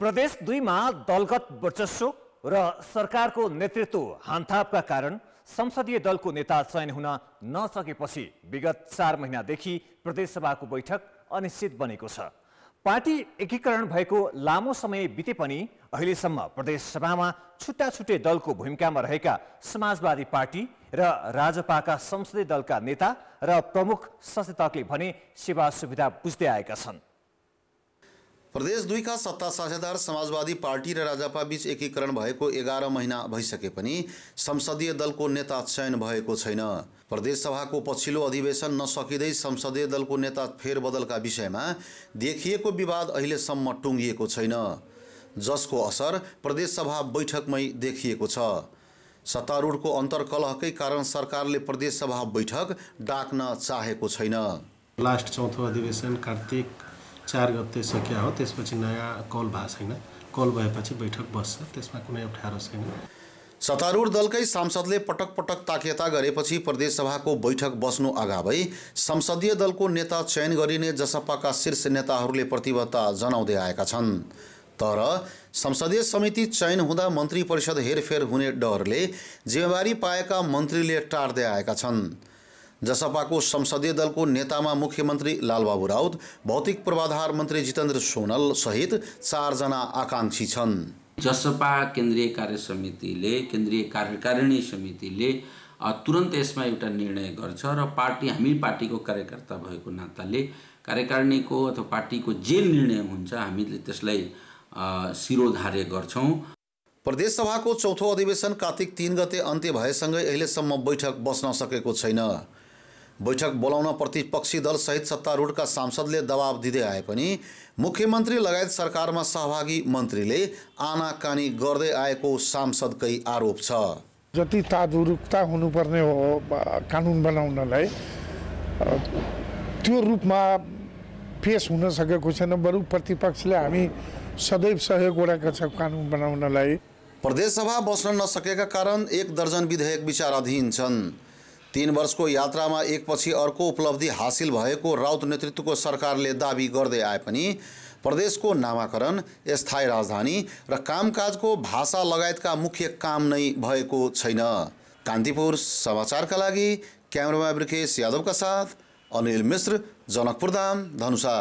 प्रदेश दुईमा दलगत वर्चस्व र सरकारको नेतृत्व हानथापका कारण संसदीय दलको नेता चयन हुन नसकेपछि विगत चार महिनादेखि प्रदेशसभाको बैठक अनिश्चित बनेको छ पार्टी एकीकरण भएको लामो समय बिते पनि अहिलेसम्म प्रदेशसभामा छुट्टा छुट्टै दलको भूमिकामा रहेका समाजवादी पार्टी र राजपाका संसदीय दलका नेता र प्रमुख सचेतकले भने सेवा सुविधा बुझ्दै आएका छन् प्रदेश दुईका सत्ता साझेदार समाजवादी पार्टी र राजापा बीच एकीकरण भएको एघार महिना भइसके पनि संसदीय दलको नेता चयन भएको छैन प्रदेश सभाको पछिल्लो अधिवेशन नसकिँदै संसदीय दलको नेता फेरबदलका विषयमा देखिएको विवाद अहिलेसम्म टुङ्गिएको छैन जसको असर प्रदेशसभा बैठकमै देखिएको छ सत्तारूढको अन्तर्कलहकै कारण सरकारले प्रदेशसभा बैठक डाक्न चाहेको छैन लास्ट चौथो अधिवेशन कार्तिक चार गते सकिया हो त्यसपछि नयाँ कल भएको छैन कल भएपछि बैठक बस्छ त्यसमा कुनै अप्ठ्यारो छैन सत्तारूढ दलकै सांसदले पटक पटक ताकेता गरेपछि प्रदेशसभाको बैठक बस्नु अगावै संसदीय दलको नेता चयन गरिने जसपाका शीर्ष नेताहरूले प्रतिबद्धता जनाउँदै आएका छन् तर संसदीय समिति चयन हुँदा मन्त्री परिषद हेरफेर हुने डरले जिम्मेवारी पाएका मन्त्रीले टार्दै आएका छन् जसपाको संसदीय दलको नेतामा मुख्यमन्त्री लालबाबु राउत भौतिक पूर्वाधार मन्त्री जितेन्द्र सोनल सहित चारजना आकाङ्क्षी छन् जसपा केन्द्रीय कार्य समितिले केन्द्रीय कार्यकारिणी समितिले तुरन्त यसमा एउटा निर्णय गर्छ र पार्टी हामी पार्टीको कार्यकर्ता भएको नाताले कार्यकारिणीको अथवा पार्टीको जे निर्णय हुन्छ हामीले त्यसलाई शिरोधार्य गर्छौँ प्रदेशसभाको चौथो अधिवेशन कार्तिक तिन गते अन्त्य भएसँगै अहिलेसम्म बैठक बस्न सकेको छैन बैठक बोलाउन प्रतिपक्षी दलसहित सत्तारूढका सांसदले दबाव दिँदै आए पनि मुख्यमन्त्री लगायत सरकारमा सहभागी मन्त्रीले आनाकानी गर्दै आएको सांसदकै आरोप छ जति तादुरुकता हुनुपर्ने हो कानुन बनाउनलाई त्यो रूपमा पेस हुन सकेको छैन बरु प्रतिपक्षले हामी सदैव सहयोग गरेका छौँ कानुन बनाउनलाई प्रदेशसभा बस्न नसकेका कारण एक दर्जन विधेयक विचाराधीन छन् तीन वर्षको यात्रामा एकपछि अर्को उपलब्धि हासिल भएको राउत नेतृत्वको सरकारले दावी गर्दै आए पनि प्रदेशको नामाकरण स्थायी राजधानी र कामकाजको भाषा लगायतका मुख्य काम नै भएको छैन कान्तिपुर समाचारका लागि क्यामेरामा ब्रिकेश यादवका साथ अनिल मिश्र जनकपुरधाम धनुषा